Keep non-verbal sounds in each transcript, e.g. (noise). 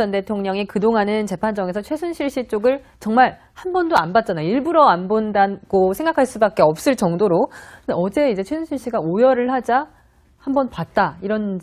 전 대통령이 그동안은 재판정에서 최순실 씨 쪽을 정말 한 번도 안 봤잖아요. 일부러 안 본다고 생각할 수밖에 없을 정도로 어제 이제 최순실 씨가 오열을 하자 한 번 봤다 이런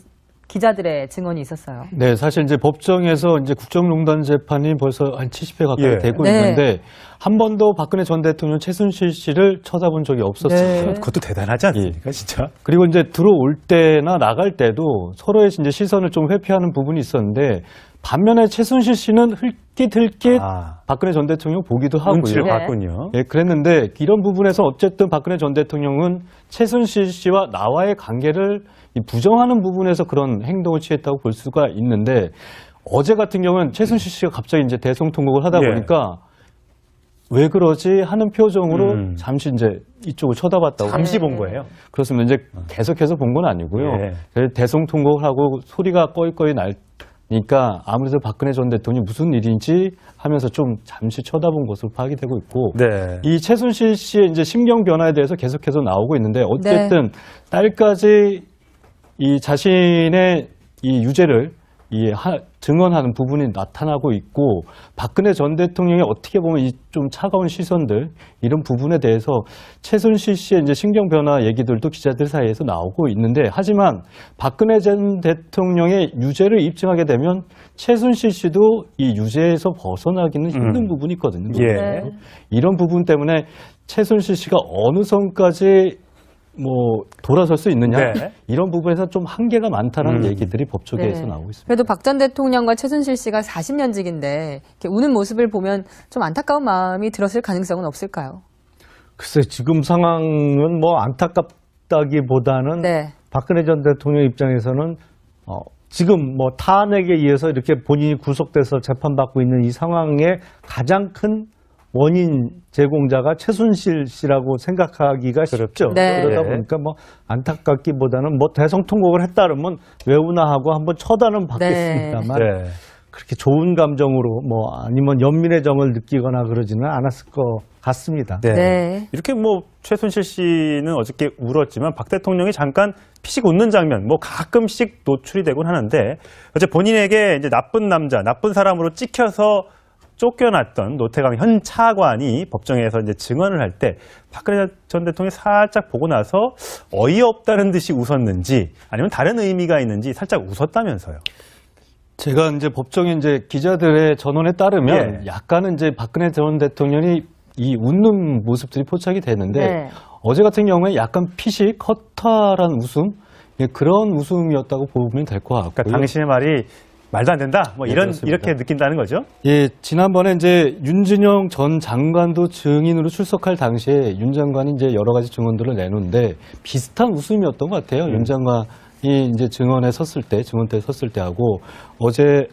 기자들의 증언이 있었어요. 네, 사실 이제 법정에서 이제 국정농단 재판이 벌써 한 70회 가까이 예. 되고 네. 있는데 한 번도 박근혜 전 대통령 최순실 씨를 쳐다본 적이 없었어요. 네. 예. 그것도 대단하지 않습니까, 예. 진짜? 그리고 이제 들어올 때나 나갈 때도 서로의 이제 시선을 좀 회피하는 부분이 있었는데 반면에 최순실 씨는 흘깃흘깃 아. 박근혜 전 대통령 보기도 하고요. 눈치를 네. 봤군요. 예, 그랬는데 이런 부분에서 어쨌든 박근혜 전 대통령은 최순실 씨와 나와의 관계를 부정하는 부분에서 그런 행동을 취했다고 볼 수가 있는데 어제 같은 경우는 최순실 씨가 갑자기 이제 대성 통곡을 하다 예. 보니까 예. 왜 그러지 하는 표정으로 음. 잠시 이제 이쪽을 쳐다봤다고. 잠시 네. 본 거예요. 그렇습니다. 이제 어. 계속해서 본 건 아니고요. 예. 네. 대성통곡을 하고 소리가 꺼이꺼이 날니까 아무래도 박근혜 전 대통령이 무슨 일인지 하면서 좀 잠시 쳐다본 것으로 파악이 되고 있고 네. 이 최순실 씨의 이제 심경 변화에 대해서 계속해서 나오고 있는데 네. 어쨌든 네. 딸까지 이 자신의 이 유죄를 이 하, 증언하는 부분이 나타나고 있고 박근혜 전 대통령이 어떻게 보면 이좀 차가운 시선들 이런 부분에 대해서 최순실 씨의 이제 신경 변화 얘기들도 기자들 사이에서 나오고 있는데 하지만 박근혜 전 대통령의 유죄를 입증하게 되면 최순실 씨도 이 유죄에서 벗어나기는 힘든 음. 부분이 있거든요. 예. 이런 부분 때문에 최순실 씨가 어느 선까지 뭐 돌아설 수 있느냐 네. (laughs) 이런 부분에서 좀 한계가 많다는 음. 얘기들이 법조계에서 네. 나오고 있습니다. 그래도 박 전 대통령과 최순실 씨가 40년직인데 이렇게 우는 모습을 보면 좀 안타까운 마음이 들었을 가능성은 없을까요? 글쎄 지금 상황은 뭐 안타깝다기보다는 네. 박근혜 전 대통령 입장에서는 어, 지금 뭐 탄핵에 의해서 이렇게 본인이 구속돼서 재판받고 있는 이 상황에 가장 큰 원인 제공자가 최순실 씨라고 생각하기가 그렇죠. 쉽죠. 네. 그러다 네. 보니까 뭐 안타깝기보다는 뭐 대성통곡을 했다면 왜우나 뭐 하고 한번 처단은 네. 받겠습니다만 네. 그렇게 좋은 감정으로 뭐 아니면 연민의 정을 느끼거나 그러지는 않았을 것 같습니다. 네. 네. 이렇게 뭐 최순실 씨는 어저께 울었지만 박 대통령이 잠깐 피식 웃는 장면 뭐 가끔씩 노출이 되곤 하는데 어제 본인에게 이제 나쁜 남자, 나쁜 사람으로 찍혀서 쫓겨났던 노태강 현 차관이 법정에서 이제 증언을 할 때 박근혜 전 대통령이 살짝 보고 나서 어이없다는 듯이 웃었는지 아니면 다른 의미가 있는지 살짝 웃었다면서요. 제가 이제 법정에 이제 기자들의 전원에 따르면 예. 약간은 이제 박근혜 전 대통령이 이 웃는 모습들이 포착이 되는데 네. 어제 같은 경우에 약간 피식 커터란 웃음 예, 그런 웃음이었다고 보면 될 것 같고요. 그러니까 당신의 말이 말도 안 된다. 뭐 예, 이런 네, 이렇게 느낀다는 거죠. 예, 지난번에 이제 윤진영 전 장관도 증인으로 출석할 당시에 윤 장관이 이제 여러 가지 증언들을 내놓는데 비슷한 웃음이었던 것 같아요. 음. 윤 장관이 이제 증언에 섰을 때, 증언대 에 섰을 때하고 어제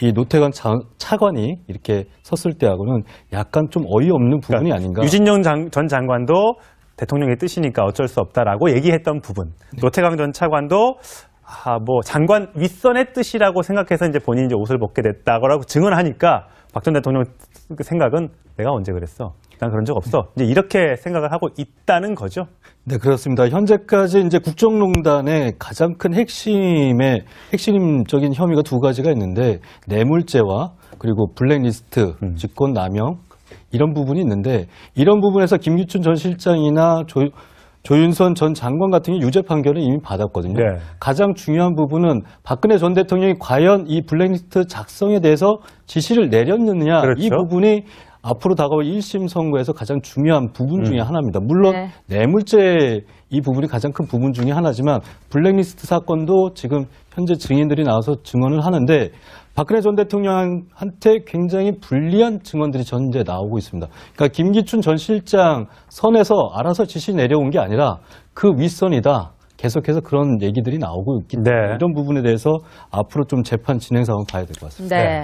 이 노태관 차, 차관이 이렇게 섰을 때하고는 약간 좀 어이없는 그러니까 부분이 그러니까 아닌가. 유진영 장, 전 장관도 대통령의 뜻이니까 어쩔 수 없다라고 얘기했던 부분. 네. 노태강 전 차관도 아, 뭐 장관 윗선의 뜻이라고 생각해서 이제 본인이 이제 옷을 벗게 됐다고 증언하니까 박 전 대통령 생각은 내가 언제 그랬어? 난 그런 적 없어. 이제 이렇게 생각을 하고 있다는 거죠. 네, 그렇습니다. 현재까지 이제 국정농단의 가장 큰 핵심의 핵심적인 혐의가 두 가지가 있는데 뇌물죄와 그리고 블랙리스트, 음. 직권남용 이런 부분이 있는데 이런 부분에서 김기춘 전 실장이나 조, 조윤선 전 장관 같은 경우 유죄 판결을 이미 받았거든요. 네. 가장 중요한 부분은 박근혜 전 대통령이 과연 이 블랙리스트 작성에 대해서 지시를 내렸느냐 그렇죠. 이 부분이 앞으로 다가올 1심 선거에서 가장 중요한 부분 중의 음. 하나입니다. 물론 네. 뇌물죄 네 이 부분이 가장 큰 부분 중의 하나지만 블랙리스트 사건도 지금 현재 증인들이 나와서 증언을 하는데 박근혜 전 대통령한테 굉장히 불리한 증언들이 전제 나오고 있습니다. 그러니까 김기춘 전 실장 선에서 알아서 지시 내려온 게 아니라 그 윗선이다. 계속해서 그런 얘기들이 나오고 있기 네. 때문에 네. 이런 부분에 대해서 앞으로 좀 재판 진행 상황 봐야 될 것 같습니다. 네.